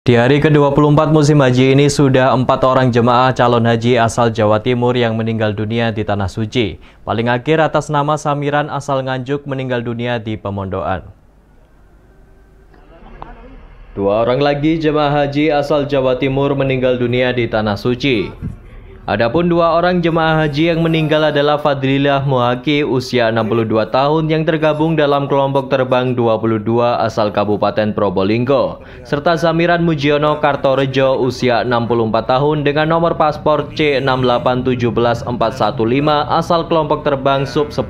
Di hari ke-24 musim haji ini sudah empat orang jemaah calon haji asal Jawa Timur yang meninggal dunia di Tanah Suci. Paling akhir atas nama Samiran asal Nganjuk meninggal dunia di Pemondoan. Dua orang lagi jemaah haji asal Jawa Timur meninggal dunia di Tanah Suci. Adapun dua orang jemaah haji yang meninggal adalah Fadrilah Muhaki usia 62 tahun yang tergabung dalam kelompok terbang 22 asal Kabupaten Probolinggo serta Zamiran Mujiono Kartorejo usia 64 tahun dengan nomor paspor c 6817415 asal kelompok terbang sub 10.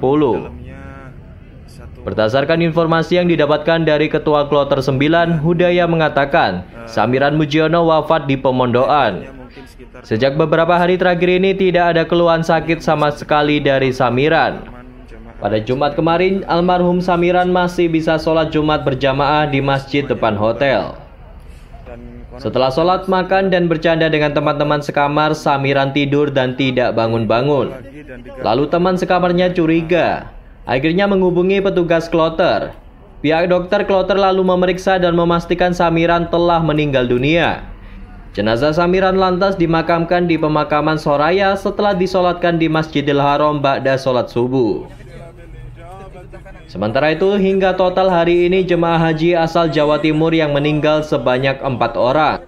Berdasarkan informasi yang didapatkan dari Ketua Kloter 9, Hudaya mengatakan, Samiran Mujiono wafat di Pemondoan. Sejak beberapa hari terakhir ini tidak ada keluhan sakit sama sekali dari Samiran. Pada Jumat kemarin, almarhum Samiran masih bisa sholat Jumat berjamaah di masjid depan hotel. Setelah sholat, makan, dan bercanda dengan teman-teman sekamar, Samiran tidur dan tidak bangun-bangun. Lalu teman sekamarnya curiga. Akhirnya menghubungi petugas kloter. Pihak dokter kloter lalu memeriksa dan memastikan Samiran telah meninggal dunia. Jenazah Samiran lantas dimakamkan di pemakaman Soraya setelah disolatkan di Masjidil Haram Ba'da Solat Subuh. Sementara itu, hingga total hari ini jemaah haji asal Jawa Timur yang meninggal sebanyak empat orang,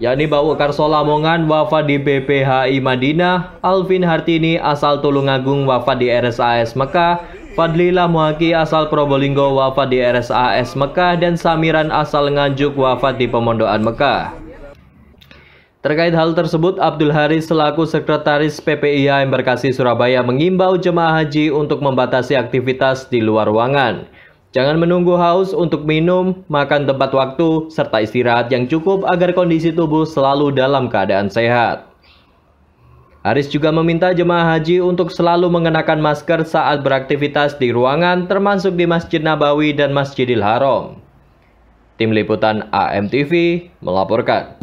yakni Bawu Karso wafat di BPHI Madinah, Alvin Hartini asal Tulungagung wafat di RSAS Mekah, Fadlilah Muhaki asal Probolinggo wafat di RSAS Mekah, dan Samiran asal Nganjuk wafat di Pemondoan Mekah. Terkait hal tersebut, Abdul Haris selaku Sekretaris PPIA Embarkasi Surabaya mengimbau jemaah haji untuk membatasi aktivitas di luar ruangan. Jangan menunggu haus untuk minum, makan tempat waktu, serta istirahat yang cukup agar kondisi tubuh selalu dalam keadaan sehat. Haris juga meminta jemaah haji untuk selalu mengenakan masker saat beraktivitas di ruangan termasuk di Masjid Nabawi dan Masjidil Haram. Tim Liputan AMTV melaporkan.